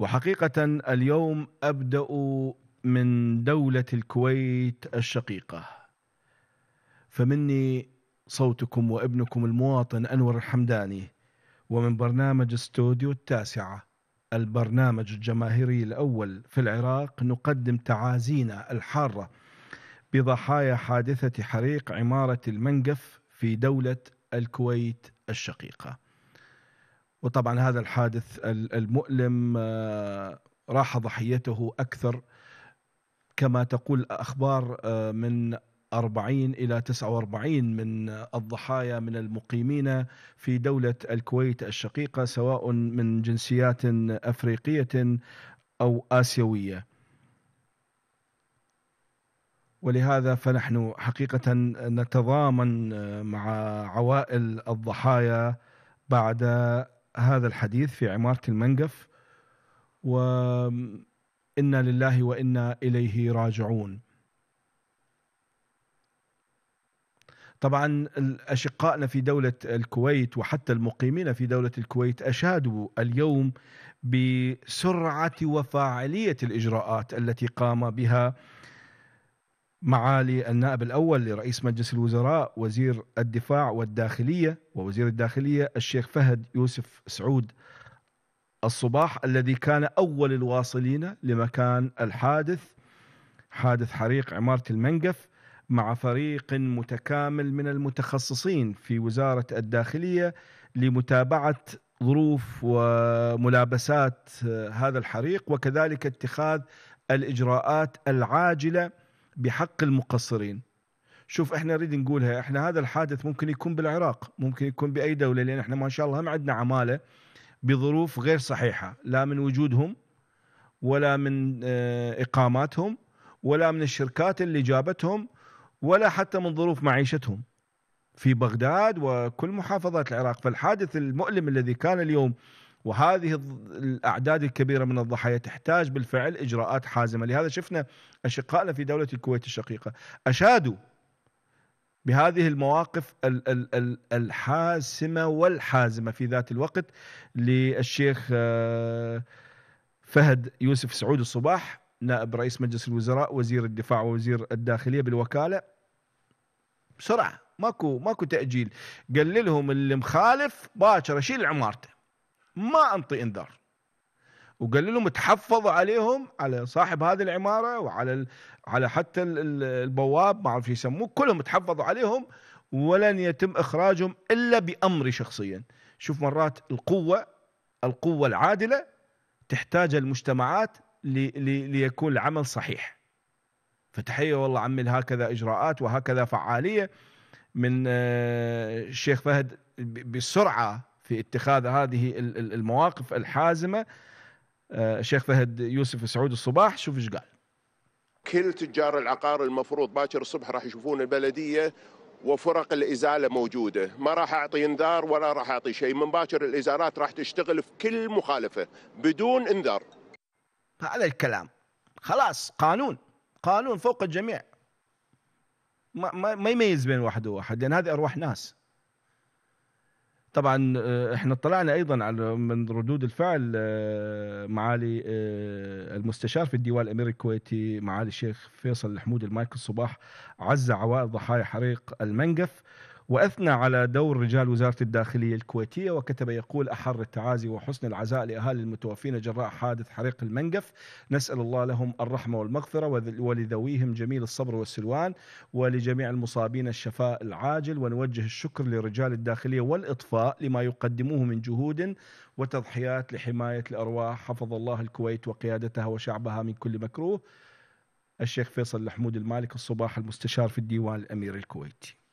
وحقيقة اليوم أبدأ من دولة الكويت الشقيقة فمني صوتكم وابنكم المواطن أنور الحمداني ومن برنامج استوديو التاسعة البرنامج الجماهيري الأول في العراق نقدم تعازينا الحارة بضحايا حادثة حريق عمارة المنقف في دولة الكويت الشقيقة وطبعا هذا الحادث المؤلم آه، راح ضحيته أكثر كما تقول أخبار آه، من 40 إلى 49 من الضحايا من المقيمين في دولة الكويت الشقيقة سواء من جنسيات أفريقية أو آسيوية ولهذا فنحن حقيقة نتضامن آه، مع عوائل الضحايا بعد هذا الحديث في عمارة المنقف وإنا لله وإنا إليه راجعون طبعا أشقائنا في دولة الكويت وحتى المقيمين في دولة الكويت أشادوا اليوم بسرعة وفاعلية الإجراءات التي قام بها معالي النائب الاول لرئيس مجلس الوزراء وزير الدفاع والداخليه ووزير الداخليه الشيخ فهد يوسف سعود الصباح الذي كان اول الواصلين لمكان الحادث حادث حريق عماره المنقف مع فريق متكامل من المتخصصين في وزاره الداخليه لمتابعه ظروف وملابسات هذا الحريق وكذلك اتخاذ الاجراءات العاجله بحق المقصرين شوف احنا نريد نقولها احنا هذا الحادث ممكن يكون بالعراق ممكن يكون باي دوله لان احنا ما شاء الله ما عندنا عماله بظروف غير صحيحه لا من وجودهم ولا من آه، اقاماتهم ولا من الشركات اللي جابتهم ولا حتى من ظروف معيشتهم في بغداد وكل محافظات العراق فالحادث المؤلم الذي كان اليوم وهذه الاعداد الكبيره من الضحايا تحتاج بالفعل اجراءات حازمه لهذا شفنا اشقائنا في دوله الكويت الشقيقه اشادوا بهذه المواقف الحاسمه والحازمه في ذات الوقت للشيخ آه، فهد يوسف سعود الصباح نائب رئيس مجلس الوزراء وزير الدفاع ووزير الداخليه بالوكاله بسرعه ماكو ماكو تاجيل قال لهم اللي مخالف باكر اشيل عمارته ما انطي انذار وقال لهم تحفظوا عليهم على صاحب هذه العماره وعلى على حتى البواب ما اعرف يسموه كلهم تحفظوا عليهم ولن يتم اخراجهم الا بامري شخصيا شوف مرات القوه القوه العادله تحتاج المجتمعات لي لي ليكون العمل صحيح فتحيه والله عمي هكذا اجراءات وهكذا فعاليه من آه، الشيخ فهد بسرعه في اتخاذ هذه المواقف الحازمه آه، الشيخ فهد يوسف سعود الصباح شوف ايش قال كل تجار العقار المفروض باكر الصبح راح يشوفون البلديه وفرق الازاله موجوده، ما راح اعطي انذار ولا راح اعطي شيء، من باكر الازالات راح تشتغل في كل مخالفه بدون انذار. هذا الكلام خلاص قانون قانون فوق الجميع ما ما, ما يميز بين واحد وواحد لان هذه ارواح ناس طبعا آه، احنا اطلعنا ايضا على من ردود الفعل آه، معالي آه، المستشار في الديوان الاميري الكويتي معالي الشيخ فيصل الحمود المايك الصباح عز عوائل ضحايا حريق المنقف وأثنى على دور رجال وزارة الداخلية الكويتية وكتب يقول أحر التعازي وحسن العزاء لأهالي المتوفين جراء حادث حريق المنقف نسأل الله لهم الرحمة والمغفرة ولذويهم جميل الصبر والسلوان ولجميع المصابين الشفاء العاجل ونوجه الشكر لرجال الداخلية والإطفاء لما يقدموه من جهود وتضحيات لحماية الأرواح حفظ الله الكويت وقيادتها وشعبها من كل مكروه الشيخ فيصل الحمود المالك الصباح المستشار في الديوان الأمير الكويتي